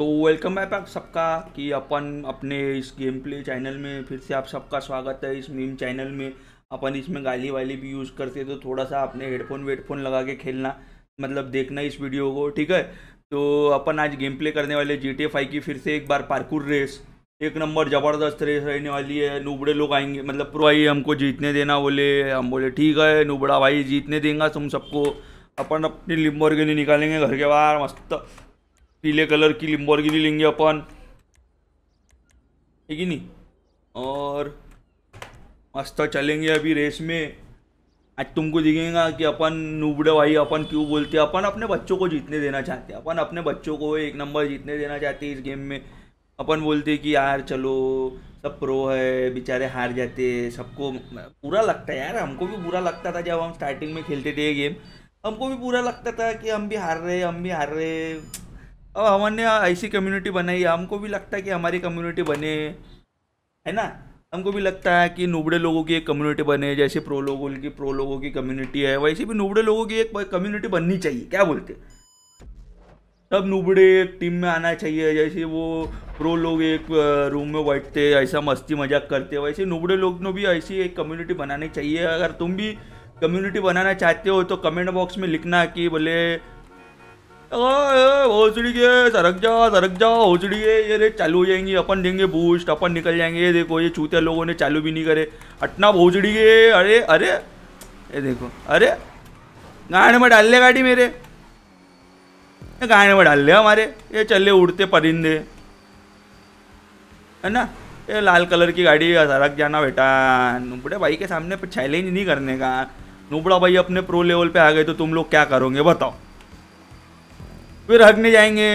तो welcome back आप सबका कि अपन अपने इस गेम प्ले चैनल में फिर से आप सबका स्वागत है इस मीम चैनल में अपन इसमें गाली वाली भी यूज़ करते तो थोड़ा सा अपने हेडफोन वेडफोन लगा के खेलना मतलब देखना इस वीडियो को ठीक है तो अपन आज गेम प्ले करने वाले जी टी की फिर से एक बार पार्कुर रेस एक नंबर ज़बरदस्त रेस रहने वाली है नूबड़े लोग आएंगे मतलब प्रो आई हमको जीतने देना बोले हम बोले ठीक है नूबड़ा भाई जीतने देंगे तुम सबको अपन अपनी लिए निकालेंगे घर के बाहर मस्त पीले कलर की लिम्बॉर्गिनी लेंगे अपन ठीक है नहीं और मस्त चलेंगे अभी रेस में आज तुमको दिखेगा कि अपन नूबड़े भाई अपन क्यों बोलते हैं अपन अपने बच्चों को जीतने देना चाहते हैं अपन अपने बच्चों को एक नंबर जीतने देना चाहते हैं इस गेम में अपन बोलते हैं कि यार चलो सब प्रो है बेचारे हार जाते सबको बुरा लगता है यार हमको भी बुरा लगता था जब हम स्टार्टिंग में खेलते थे ये गेम हमको भी बुरा लगता था कि हम भी हार रहे हम भी हार रहे अब हमने ऐसी कम्युनिटी बनाई है हमको भी लगता है कि हमारी कम्युनिटी बने है ना हमको भी लगता है कि नुबड़े लोगों की एक कम्युनिटी बने जैसे प्रो लोगों की प्रो लोगों की कम्युनिटी है वैसे भी नुबड़े लोगों की एक कम्युनिटी बननी चाहिए क्या बोलते सब नुबड़े एक टीम में आना चाहिए जैसे वो प्रो लोग एक रूम में बैठते ऐसा मस्ती मजाक करते वैसे नुबड़े लोग ने भी ऐसी एक कम्युनिटी बनानी चाहिए अगर तुम भी कम्युनिटी बनाना चाहते हो तो कमेंट बॉक्स में लिखना कि भले के सरक जा सरक जा है ये चालू हो जाएंगी अपन देंगे बूस्ट अपन निकल जाएंगे ये देखो ये चूते लोगों ने चालू भी नहीं करे अटना भोजड़ी के अरे अरे ये देखो अरे गाने में डाल ले गाड़ी मेरे गाने में डाल ले हमारे ये चले उड़ते परिंदे है ना ये लाल कलर की गाड़ी है सरक जाना बेटा नुबड़े भाई के सामने चैलेंज नहीं करने का नुबड़ा भाई अपने प्रो लेवल पे आ गए तो तुम लोग क्या करोगे बताओ फिर हगने जाएंगे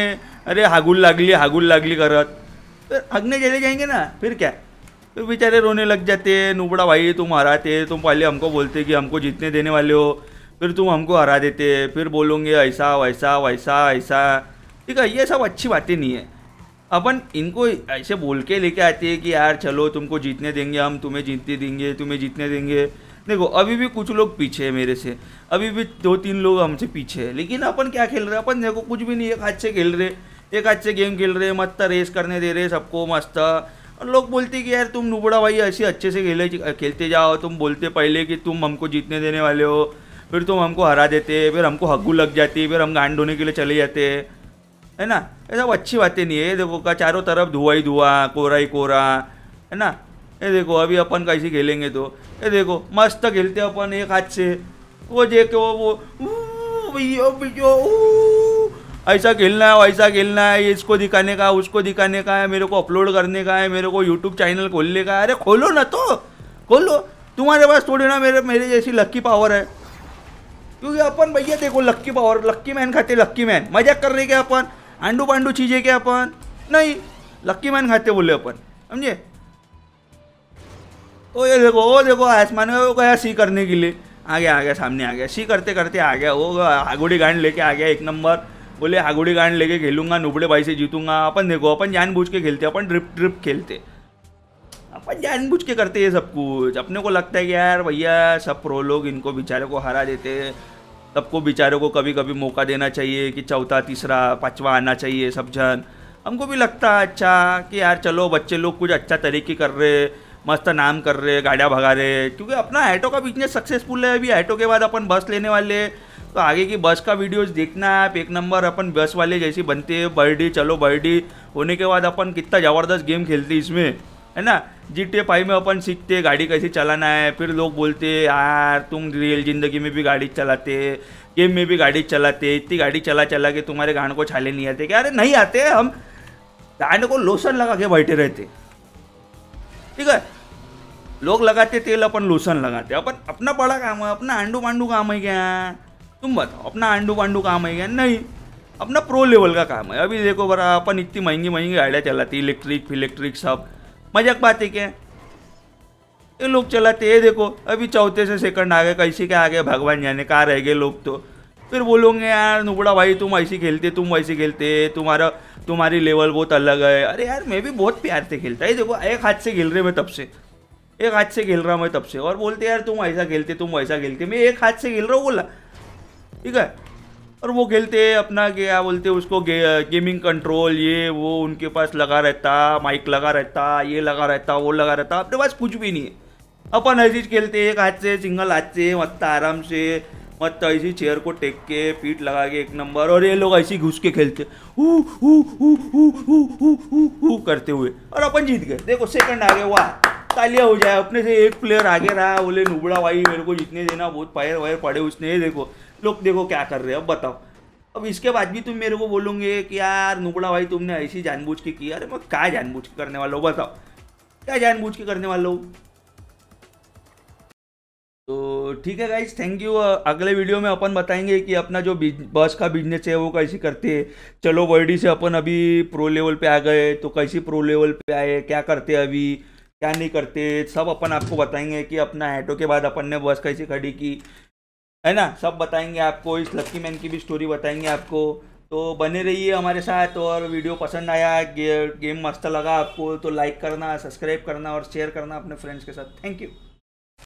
अरे हागुल लागली हागुल लागली करत फिर हगने चले जाएंगे ना फिर क्या फिर बेचारे रोने लग जाते नुबड़ा भाई तुम हराते तुम पहले हमको बोलते कि हमको जीतने देने वाले हो फिर तुम हमको हरा देते फिर बोलोगे ऐसा वैसा वैसा ऐसा ठीक है ये सब अच्छी बातें नहीं है अपन इनको ऐसे बोल के लेके आते हैं कि यार चलो तुमको जीतने देंगे हम तुम्हें जीतने देंगे तुम्हें जीतने देंगे देखो अभी भी कुछ लोग पीछे है मेरे से अभी भी दो तीन लोग हमसे पीछे है लेकिन अपन क्या खेल रहे हैं अपन देखो कुछ भी नहीं एक हाथ से खेल रहे एक हाथ से गेम खेल रहे मस्त रेस करने दे रहे सबको मस्त और लोग बोलते कि यार तुम नुबड़ा भाई ऐसे अच्छे से खेले खेलते जाओ तुम बोलते पहले कि तुम हमको जीतने देने वाले हो फिर तुम हमको हरा देते फिर हमको हग्गू लग जाती फिर हम गांड धोने के लिए चले जाते है ना ये सब अच्छी बातें नहीं है देखो का चारों तरफ धुआ ही धुआ कोरा ही कोरा है ना ये देखो अभी अपन कैसे खेलेंगे तो ये देखो मस्त खेलते अपन एक हाथ से वो देखो वो वो भैया ऐसा खेलना है वैसा खेलना है इसको दिखाने का उसको दिखाने का है मेरे को अपलोड करने का है मेरे को यूट्यूब चैनल खोलने का है अरे खोलो ना तो खोलो तुम्हारे पास थोड़ी ना मेरे मेरे जैसी लक्की पावर है क्योंकि अपन भैया देखो लक्की पावर लक्की मैन खाते लक्की मैन मजाक कर रहे क्या अपन आंडू पांडू चीजें क्या अपन नहीं लक्की मैन खाते बोले अपन समझे तो ये देखो वो देखो आसमान में वो गया सी करने के लिए आ गया आ गया सामने आ गया सी करते करते आ गया वो हागुड़ी गांड लेके आ गया एक नंबर बोले हागुड़ी गांड लेके खेलूंगा नुबड़े भाई से जीतूंगा अपन देखो अपन जानबूझ के खेलते अपन ड्रिप ड्रिप खेलते अपन जानबूझ के करते ये सब कुछ अपने को लगता है कि यार भैया सब प्रो लोग इनको बेचारे को हरा देते सबको बेचारों को कभी कभी मौका देना चाहिए कि चौथा तीसरा पाँचवा आना चाहिए सब जन हमको भी लगता है अच्छा कि यार चलो बच्चे लोग कुछ अच्छा तरीके कर रहे मस्त नाम कर रहे गाड़ियाँ भगा रहे क्योंकि अपना ऐटो का बिजनेस सक्सेसफुल है अभी ऐटो के बाद अपन बस लेने वाले तो आगे की बस का वीडियोज देखना है आप एक नंबर अपन बस वाले जैसे बनते हैं बर्डी चलो बर्डी होने के बाद अपन कितना ज़बरदस्त गेम खेलते इसमें है ना जी टी फाइव में अपन सीखते गाड़ी कैसे चलाना है फिर लोग बोलते यार तुम रियल ज़िंदगी में भी गाड़ी चलाते गेम में भी गाड़ी चलाते इतनी गाड़ी चला चला के तुम्हारे गान को छाले नहीं आते क्या अरे नहीं आते हम गाने को लोशन लगा के बैठे रहते ठीक है लोग लगाते तेल अपन लोशन लगाते अपन अपना बड़ा काम है अपना आंडू पांडू काम है क्या तुम बताओ अपना आंडू पांडू काम है क्या नहीं अपना प्रो लेवल का काम है अभी देखो बरा अपन इतनी महंगी महंगी गाड़ियाँ चलाती इलेक्ट्रिक फिलेक्ट्रिक सब मजाक बात है क्या ये लोग चलाते ये देखो अभी चौथे से सेकंड आ गए कैसे क्या आ गए भगवान जाने कहाँ रह गए लोग तो फिर बोलोगे यार नुबड़ा भाई तुम ऐसे खेलते तुम वैसे खेलते तुम्हारा तुम्हारी लेवल बहुत अलग है अरे यार मैं भी बहुत प्यार से खेलता है देखो एक हाथ से खेल रहे मैं तब से एक हाथ से खेल रहा मैं तब से और बोलते यार तुम ऐसा खेलते तुम वैसा खेलते मैं एक हाथ से खेल रहा हूँ बोला ठीक है और वो खेलते अपना क्या बोलते उसको गे, गेमिंग कंट्रोल ये वो उनके पास लगा रहता माइक लगा रहता ये लगा रहता वो लगा रहता अपने पास कुछ भी नहीं है अपन हर खेलते एक हाथ से सिंगल हाथ से मस्त आराम से मत ऐसी चेयर को टेक के पीट लगा के एक नंबर और ये लोग ऐसी घुस के खेलते करते हुए और अपन जीत गए देखो सेकंड आगे वाह तालियां हो जाए अपने से एक प्लेयर आगे रहा बोले नुबड़ा भाई मेरे को जितने देना बहुत पायर वायर पड़े उसने ये देखो लोग देखो क्या कर रहे हैं अब बताओ अब इसके बाद भी तुम मेरे को बोलोगे कि यार नुबड़ा भाई तुमने ऐसी जानबूझ के किया अरे मैं क्या जानबूझ के करने वाला हूँ बताओ क्या जानबूझ के करने वाला हूँ तो ठीक है गाइज थैंक यू अगले वीडियो में अपन बताएंगे कि अपना जो बस का बिजनेस है वो कैसे करते हैं चलो वर्डी से अपन अभी प्रो लेवल पे आ गए तो कैसी प्रो लेवल पे आए क्या करते अभी क्या नहीं करते सब अपन आपको बताएंगे कि अपना ऐटो के बाद अपन ने बस कैसे खड़ी की है ना सब बताएंगे आपको इस लक्की मैन की भी स्टोरी बताएंगे आपको तो बने रहिए हमारे साथ और वीडियो पसंद आया गे, गेम मस्त लगा आपको तो लाइक करना सब्सक्राइब करना और शेयर करना अपने फ्रेंड्स के साथ थैंक यू